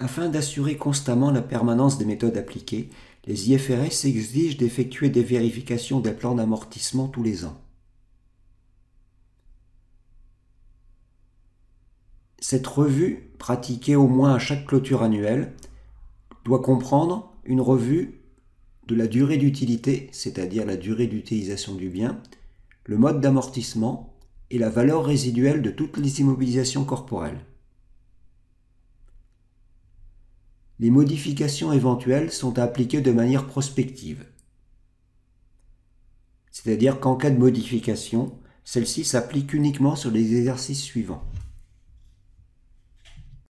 Afin d'assurer constamment la permanence des méthodes appliquées, les IFRS exigent d'effectuer des vérifications des plans d'amortissement tous les ans. Cette revue, pratiquée au moins à chaque clôture annuelle, doit comprendre une revue de la durée d'utilité, c'est-à-dire la durée d'utilisation du bien, le mode d'amortissement et la valeur résiduelle de toutes les immobilisations corporelles. les modifications éventuelles sont appliquées de manière prospective. C'est-à-dire qu'en cas de modification, celle-ci s'applique uniquement sur les exercices suivants.